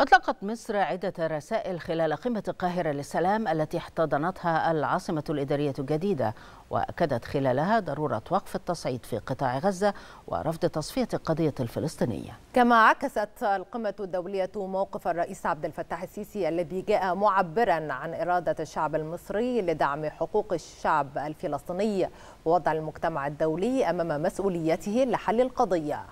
أطلقت مصر عدة رسائل خلال قمة القاهرة للسلام التي احتضنتها العاصمة الإدارية الجديدة وأكدت خلالها ضرورة وقف التصعيد في قطاع غزة ورفض تصفية القضية الفلسطينية كما عكست القمة الدولية موقف الرئيس عبد الفتاح السيسي الذي جاء معبرا عن إرادة الشعب المصري لدعم حقوق الشعب الفلسطيني ووضع المجتمع الدولي أمام مسؤوليته لحل القضية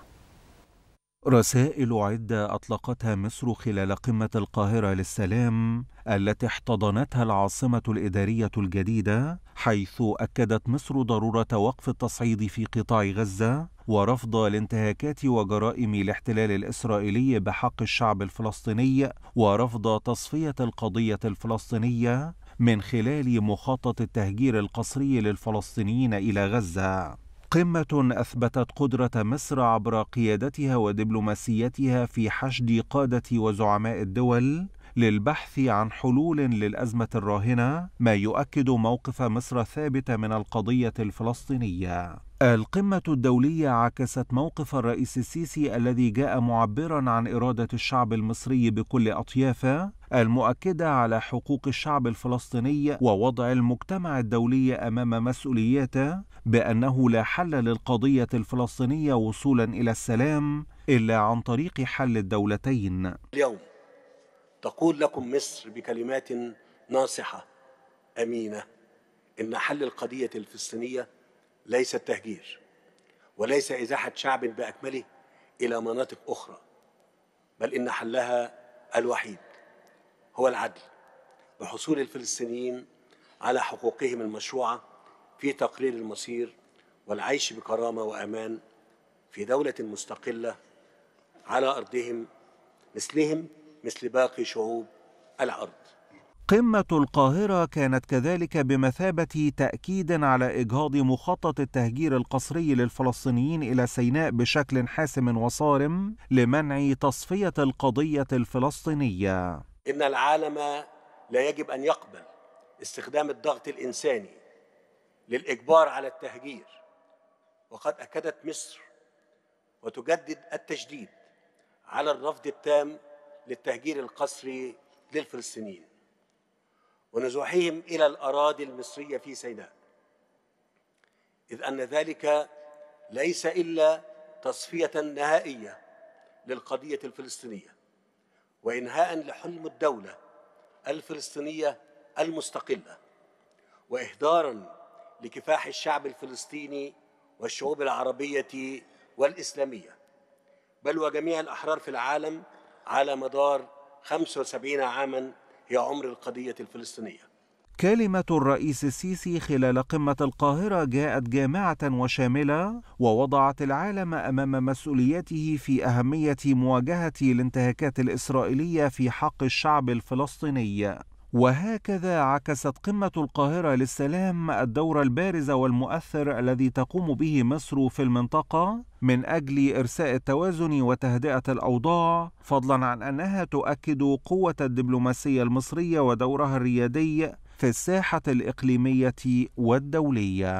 رسائل عدة أطلقتها مصر خلال قمة القاهرة للسلام التي احتضنتها العاصمة الإدارية الجديدة، حيث أكدت مصر ضرورة وقف التصعيد في قطاع غزة ورفض الانتهاكات وجرائم الاحتلال الإسرائيلي بحق الشعب الفلسطيني، ورفض تصفية القضية الفلسطينية من خلال مخطط التهجير القسري للفلسطينيين إلى غزة. قمة أثبتت قدرة مصر عبر قيادتها ودبلوماسيتها في حشد قادة وزعماء الدول للبحث عن حلول للأزمة الراهنة ما يؤكد موقف مصر الثابت من القضية الفلسطينية القمة الدولية عكست موقف الرئيس السيسي الذي جاء معبرا عن إرادة الشعب المصري بكل أطيافه المؤكدة على حقوق الشعب الفلسطيني ووضع المجتمع الدولي أمام مسؤولياته بانه لا حل للقضيه الفلسطينيه وصولا الى السلام الا عن طريق حل الدولتين. اليوم تقول لكم مصر بكلمات ناصحه امينه ان حل القضيه الفلسطينيه ليس التهجير وليس ازاحه شعب باكمله الى مناطق اخرى بل ان حلها الوحيد هو العدل بحصول الفلسطينيين على حقوقهم المشروعه في تقرير المصير والعيش بكرامة وأمان في دولة مستقلة على أرضهم مثلهم مثل باقي شعوب الأرض قمة القاهرة كانت كذلك بمثابة تأكيد على إجهاض مخطط التهجير القسري للفلسطينيين إلى سيناء بشكل حاسم وصارم لمنع تصفية القضية الفلسطينية. إن العالم لا يجب أن يقبل استخدام الضغط الإنساني للاجبار على التهجير وقد اكدت مصر وتجدد التجديد على الرفض التام للتهجير القسري للفلسطينيين ونزوحهم الى الاراضي المصريه في سيناء اذ ان ذلك ليس الا تصفيه نهائيه للقضيه الفلسطينيه وانهاء لحلم الدوله الفلسطينيه المستقله واهدارا لكفاح الشعب الفلسطيني والشعوب العربية والإسلامية بل وجميع الأحرار في العالم على مدار 75 عاما هي عمر القضية الفلسطينية كلمة الرئيس السيسي خلال قمة القاهرة جاءت جامعة وشاملة ووضعت العالم أمام مسؤوليته في أهمية مواجهة الانتهاكات الإسرائيلية في حق الشعب الفلسطيني وهكذا عكست قمة القاهرة للسلام الدور البارز والمؤثر الذي تقوم به مصر في المنطقة من أجل إرساء التوازن وتهدئة الأوضاع، فضلاً عن أنها تؤكد قوة الدبلوماسية المصرية ودورها الريادي في الساحة الإقليمية والدولية.